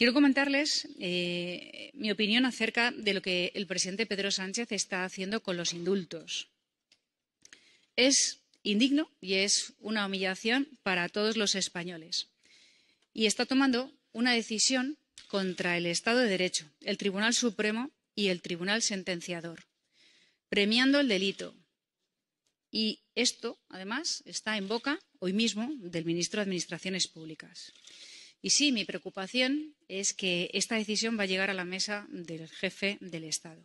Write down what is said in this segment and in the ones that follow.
Quiero comentarles eh, mi opinión acerca de lo que el presidente Pedro Sánchez está haciendo con los indultos. Es indigno y es una humillación para todos los españoles. Y está tomando una decisión contra el Estado de Derecho, el Tribunal Supremo y el Tribunal Sentenciador, premiando el delito. Y esto, además, está en boca hoy mismo del ministro de Administraciones Públicas. Y sí, mi preocupación es que esta decisión va a llegar a la mesa del jefe del Estado.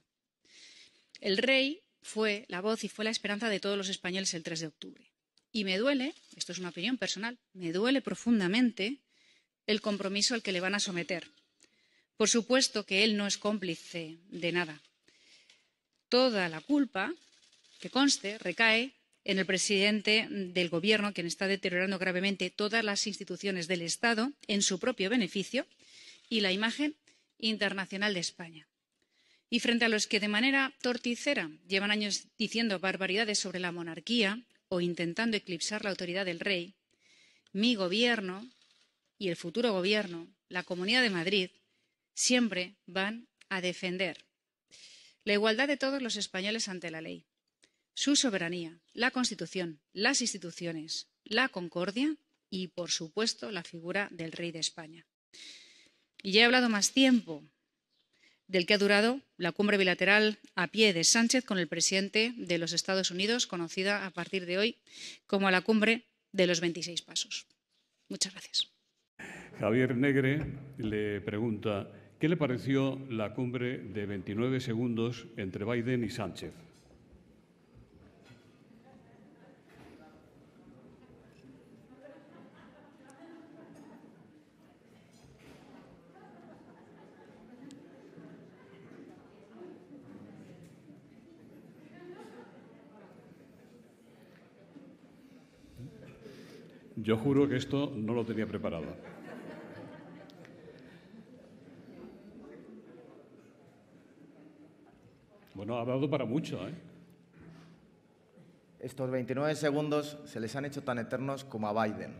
El rey fue la voz y fue la esperanza de todos los españoles el 3 de octubre. Y me duele, esto es una opinión personal, me duele profundamente el compromiso al que le van a someter. Por supuesto que él no es cómplice de nada. Toda la culpa, que conste, recae en el presidente del Gobierno, quien está deteriorando gravemente todas las instituciones del Estado en su propio beneficio y la imagen internacional de España. Y frente a los que de manera torticera llevan años diciendo barbaridades sobre la monarquía o intentando eclipsar la autoridad del rey, mi gobierno y el futuro gobierno, la Comunidad de Madrid, siempre van a defender la igualdad de todos los españoles ante la ley, su soberanía, la Constitución, las instituciones, la concordia y, por supuesto, la figura del rey de España. Y ya he hablado más tiempo del que ha durado la cumbre bilateral a pie de Sánchez con el presidente de los Estados Unidos, conocida a partir de hoy como la cumbre de los 26 pasos. Muchas gracias. Javier Negre le pregunta, ¿qué le pareció la cumbre de 29 segundos entre Biden y Sánchez? Yo juro que esto no lo tenía preparado. Bueno, ha dado para mucho, ¿eh? Estos 29 segundos se les han hecho tan eternos como a Biden.